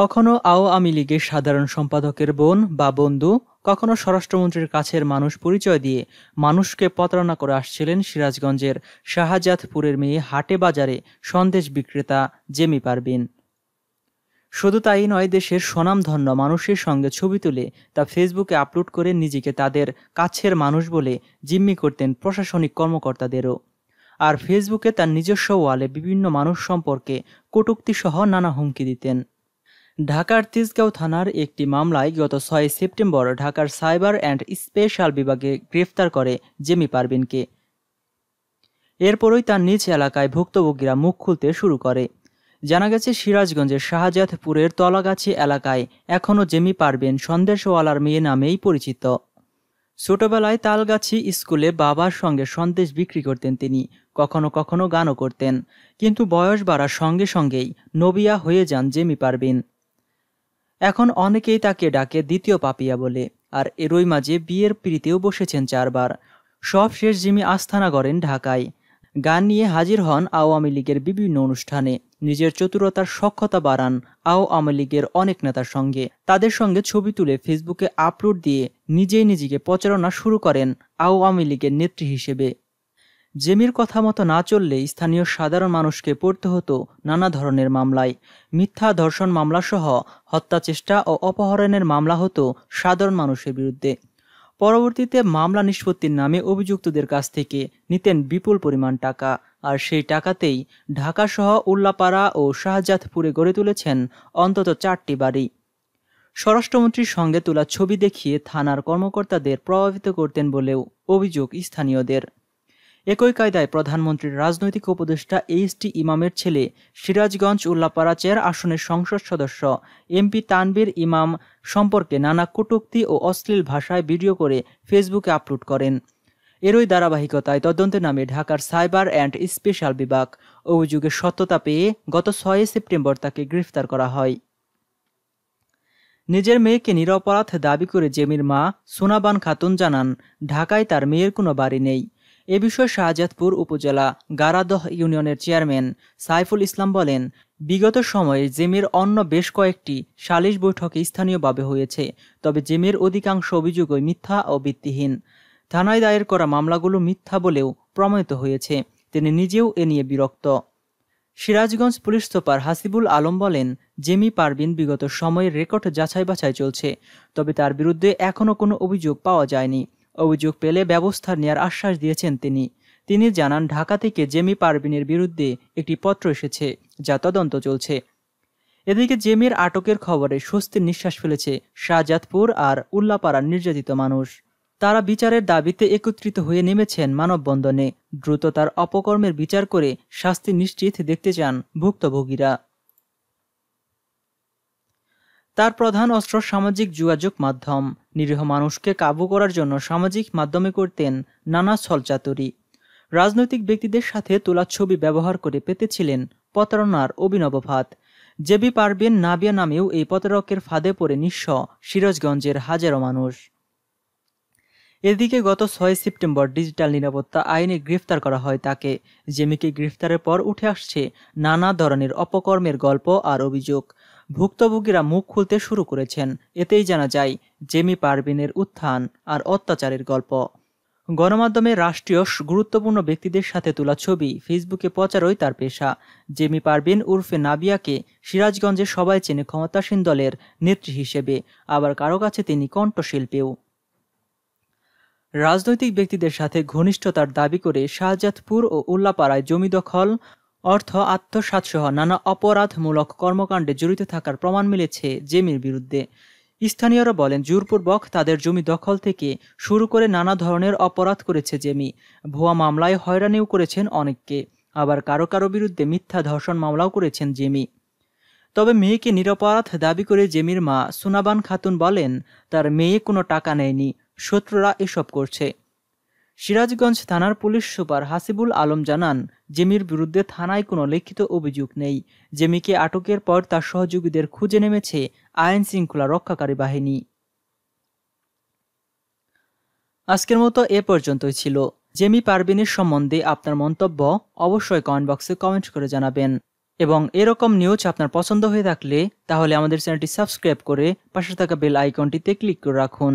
কখনো আওয়ামী লীগের সাধারণ সম্পাদকের বোন বা বন্ধু কখনো স্বরাষ্ট্রমন্ত্রীর কাছের মানুষ পরিচয় দিয়ে মানুষকে প্রতারণা করে আসছিলেন সিরাজগঞ্জের শাহজাদপুরের মেয়ে হাটে বাজারে সন্দেশ বিক্রেতা জেমি পারবিন শুধু তাই নয় দেশের স্বনামধন্য মানুষের সঙ্গে ছবি তুলে তা ফেসবুকে আপলোড করে নিজেকে তাদের কাছের মানুষ বলে জিম্মি করতেন প্রশাসনিক কর্মকর্তাদেরও আর ফেসবুকে তার নিজস্ব ওয়ালে বিভিন্ন মানুষ সম্পর্কে কটুক্তিসহ নানা হুমকি দিতেন ঢাকার তিসগাঁও থানার একটি মামলায় গত ছয় সেপ্টেম্বর ঢাকার সাইবার অ্যান্ড স্পেশাল বিভাগে গ্রেফতার করে জেমি পারবিনকে এরপরই তার নিজ এলাকায় ভুক্তভোগীরা মুখ খুলতে শুরু করে জানা গেছে সিরাজগঞ্জের শাহজাদপুরের তলাগাছি এলাকায় এখনও জেমি পারবেন সন্দেশওয়ালার মেয়ে নামেই পরিচিত ছোটবেলায় তালগাছি স্কুলে বাবার সঙ্গে সন্দেশ বিক্রি করতেন তিনি কখনো কখনো গানও করতেন কিন্তু বয়স বাড়ার সঙ্গে সঙ্গেই নবিয়া হয়ে যান জেমি পারবিন এখন অনেকেই তাকে ডাকে দ্বিতীয় পাপিয়া বলে আর এরই মাঝে বিয়ের প্রীতিও বসেছেন চারবার সব শেষ জিমি আস্থানা করেন ঢাকায় গান নিয়ে হাজির হন আওয়ামী লীগের বিভিন্ন অনুষ্ঠানে নিজের চতুরতার সক্ষতা বাড়ান আওয়ামী লীগের অনেক নেতার সঙ্গে তাদের সঙ্গে ছবি তুলে ফেসবুকে আপলোড দিয়ে নিজেই নিজেকে প্রচারণা শুরু করেন আওয়ামী লীগের নেত্রী হিসেবে জেমির কথা মতো না চললে স্থানীয় সাধারণ মানুষকে পড়তে হতো নানা ধরনের মামলায় মিথ্যা ধর্ষণ মামলাসহ হত্যা চেষ্টা ও অপহরণের মামলা হতো সাধারণ মানুষের বিরুদ্ধে পরবর্তীতে মামলা নিষ্পত্তির নামে অভিযুক্তদের কাছ থেকে নিতেন বিপুল পরিমাণ টাকা আর সেই টাকাতেই ঢাকাসহ উল্লাপাড়া ও শাহজাদপুরে গড়ে তুলেছেন অন্তত চারটি বাড়ি স্বরাষ্ট্রমন্ত্রীর সঙ্গে তোলা ছবি দেখিয়ে থানার কর্মকর্তাদের প্রভাবিত করতেন বলেও অভিযোগ স্থানীয়দের একই কায়দায় প্রধানমন্ত্রীর রাজনৈতিক উপদেষ্টা এইচ টি ইমামের ছেলে সিরাজগঞ্জ উল্লাপাড়া চেয়ার আসনের সংসদ সদস্য এমপি তানবীর ইমাম সম্পর্কে নানা কটুক্তি ও অশ্লীল ভাষায় ভিডিও করে ফেসবুকে আপলোড করেন এরই ধারাবাহিকতায় তদন্তের নামে ঢাকার সাইবার অ্যান্ড স্পেশাল বিভাগ অভিযোগের সত্যতা পেয়ে গত ছয় সেপ্টেম্বর তাকে গ্রেফতার করা হয় নিজের মেয়েকে নিরপরাধ দাবি করে জেমির মা সোনাবান খাতুন জানান ঢাকায় তার মেয়ের কোনো বাড়ি নেই এ বিষয়ে শাহজাদপুর উপজেলা গারাদহ ইউনিয়নের চেয়ারম্যান সাইফুল ইসলাম বলেন বিগত সময়ে জেমির অন্য বেশ কয়েকটি সালিশ বৈঠক স্থানীয়ভাবে হয়েছে তবে জেমির অধিকাংশ অভিযোগই মিথ্যা ও ভিত্তিহীন থানায় দায়ের করা মামলাগুলো মিথ্যা বলেও প্রমাণিত হয়েছে তিনি নিজেও এ নিয়ে বিরক্ত সিরাজগঞ্জ পুলিশ সুপার হাসিবুল আলম বলেন জেমি পারবিন বিগত সময়ে রেকর্ড যাচাই বাছাই চলছে তবে তার বিরুদ্ধে এখনও কোনো অভিযোগ পাওয়া যায়নি অভিযোগ পেলে ব্যবস্থা নেয়ার আশ্বাস দিয়েছেন তিনি তিনি জানান ঢাকা থেকে জেমি পারবিনের বিরুদ্ধে একটি পত্র এসেছে যা তদন্ত চলছে এদিকে জেমির আটকের খবরে স্বস্তির নিঃশ্বাস ফেলেছে শাহজাদপুর আর উল্লাপাড়ার নির্যাতিত মানুষ তারা বিচারের দাবিতে একত্রিত হয়ে নেমেছেন মানববন্ধনে দ্রুত তার অপকর্মের বিচার করে শাস্তি নিশ্চিত দেখতে চান ভুক্তভোগীরা তার প্রধান অস্ত্র সামাজিক যোগাযোগ মাধ্যম নিরীহ মানুষকে কাবু করার জন্য সামাজিক মাধ্যমে করতেন নানা ছলচাতুরি রাজনৈতিক ব্যক্তিদের সাথে তোলা ছবি ব্যবহার করে পেতেছিলেন প্রতারণার অভিনব ভাত জেবি পারবেন নাবিয়া নামেও এই প্রতারকের ফাঁদে পড়ে নিঃস্ব সিরাজগঞ্জের হাজারো মানুষ এদিকে গত ছয় সেপ্টেম্বর ডিজিটাল নিরাপত্তা আইনে গ্রেফতার করা হয় তাকে জেমিকে গ্রেফতারের পর উঠে আসছে নানা ধরনের অপকর্মের গল্প আর অভিযোগ ভুক্তভোগীরা মুখ খুলতে শুরু করেছেন এতেই জানা যায় জেমি পারভিনের উত্থান আর অত্যাচারের গল্প গণমাধ্যমে রাষ্ট্রীয় গুরুত্বপূর্ণ ব্যক্তিদের সাথে তোলা ছবি ফেসবুকে প্রচারই তার পেশা জেমি পারভিন উর্ফে নাবিয়াকে সিরাজগঞ্জে সবাই চেনে ক্ষমতাসীন দলের নেত্রী হিসেবে আবার কারো কাছে তিনি কণ্ঠশিল্পেও রাজনৈতিক ব্যক্তিদের সাথে ঘনিষ্ঠতার দাবি করে শাহজাদপুর ও উল্লাপাড়ায় জমি দখল অর্থ আত্মসাতসহ নানা অপরাধমূলক কর্মকাণ্ডে জড়িত থাকার প্রমাণ মিলেছে জেমির বিরুদ্ধে স্থানীয়রা বলেন জোরপূর্বক তাদের জমি দখল থেকে শুরু করে নানা ধরনের অপরাধ করেছে জেমি ভুয়া মামলায় হয়রানিও করেছেন অনেককে আবার কারো কারো বিরুদ্ধে মিথ্যা ধর্ষণ মামলাও করেছেন জেমি তবে মেয়েকে নিরপরাধ দাবি করে জেমির মা সুনাবান খাতুন বলেন তার মেয়ে কোনো টাকা নেয়নি শত্রুরা এসব করছে সিরাজগঞ্জ থানার পুলিশ সুপার হাসিবুল আলম জানান জেমির বিরুদ্ধে থানায় কোনো লিখিত অভিযোগ নেই জেমিকে আটকের পর তার সহযোগীদের খুঁজে নেমেছে আইন শৃঙ্খলা রক্ষাকারী বাহিনী আজকের মতো এ পর্যন্তই ছিল জেমি পারবিনের সম্বন্ধে আপনার মন্তব্য অবশ্যই কমেন্ট বক্সে কমেন্ট করে জানাবেন এবং এরকম নিউজ আপনার পছন্দ হয়ে থাকলে তাহলে আমাদের চ্যানেলটি সাবস্ক্রাইব করে পাশে থাকা বেল আইকনটিতে ক্লিক করে রাখুন